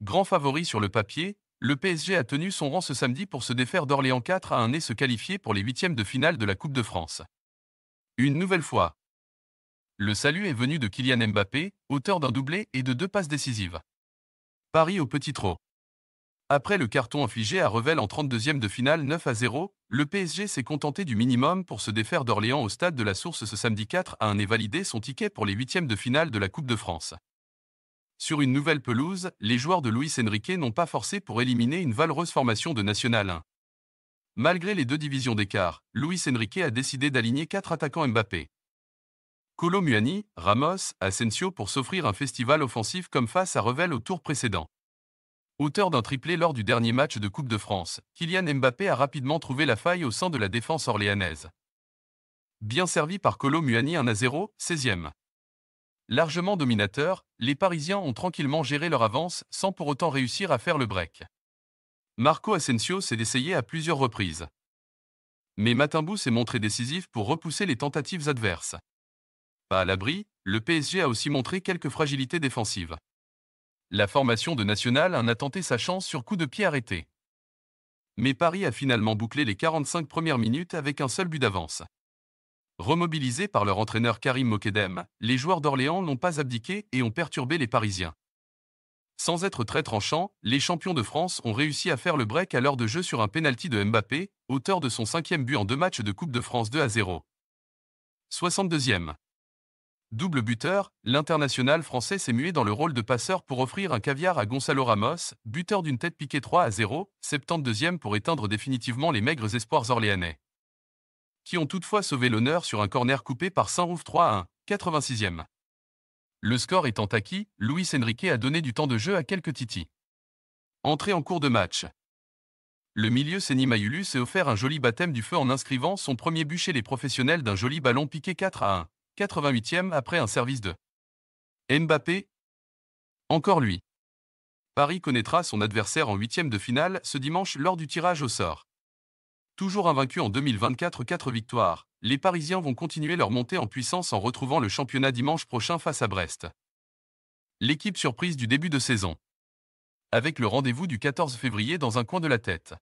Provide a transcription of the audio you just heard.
Grand favori sur le papier, le PSG a tenu son rang ce samedi pour se défaire d'Orléans 4 à 1 et se qualifier pour les huitièmes de finale de la Coupe de France. Une nouvelle fois. Le salut est venu de Kylian Mbappé, auteur d'un doublé et de deux passes décisives. Paris au petit trot. Après le carton infligé à Revel en 32e de finale 9 à 0, le PSG s'est contenté du minimum pour se défaire d'Orléans au stade de la Source ce samedi 4 à 1 et valider son ticket pour les huitièmes de finale de la Coupe de France. Sur une nouvelle pelouse, les joueurs de Luis Enrique n'ont pas forcé pour éliminer une valeureuse formation de National 1. Malgré les deux divisions d'écart, Luis Enrique a décidé d'aligner quatre attaquants Mbappé. Colo Muani, Ramos, Asensio pour s'offrir un festival offensif comme face à Revel au tour précédent. Auteur d'un triplé lors du dernier match de Coupe de France, Kylian Mbappé a rapidement trouvé la faille au sein de la défense orléanaise. Bien servi par Colo Muani 1 à 0, 16e. Largement dominateurs, les Parisiens ont tranquillement géré leur avance sans pour autant réussir à faire le break. Marco Asensio s'est essayé à plusieurs reprises. Mais Matimbou s'est montré décisif pour repousser les tentatives adverses. Pas à l'abri, le PSG a aussi montré quelques fragilités défensives. La formation de National en a tenté sa chance sur coup de pied arrêté. Mais Paris a finalement bouclé les 45 premières minutes avec un seul but d'avance. Remobilisés par leur entraîneur Karim Mokedem, les joueurs d'Orléans n'ont pas abdiqué et ont perturbé les Parisiens. Sans être très tranchants, les champions de France ont réussi à faire le break à l'heure de jeu sur un pénalty de Mbappé, auteur de son cinquième but en deux matchs de Coupe de France 2 à 0. 62e. Double buteur, l'international français s'est mué dans le rôle de passeur pour offrir un caviar à Gonzalo Ramos, buteur d'une tête piquée 3 à 0, 72e pour éteindre définitivement les maigres espoirs orléanais qui ont toutefois sauvé l'honneur sur un corner coupé par Saint-Rouf 3 à 1, 86e. Le score étant acquis, Luis Enrique a donné du temps de jeu à quelques titis. Entrée en cours de match. Le milieu Seni Mayulu s'est offert un joli baptême du feu en inscrivant son premier bûcher les professionnels d'un joli ballon piqué 4 à 1, 88e après un service de Mbappé. Encore lui. Paris connaîtra son adversaire en 8 huitième de finale ce dimanche lors du tirage au sort. Toujours invaincus en 2024, 4 victoires, les Parisiens vont continuer leur montée en puissance en retrouvant le championnat dimanche prochain face à Brest. L'équipe surprise du début de saison. Avec le rendez-vous du 14 février dans un coin de la tête.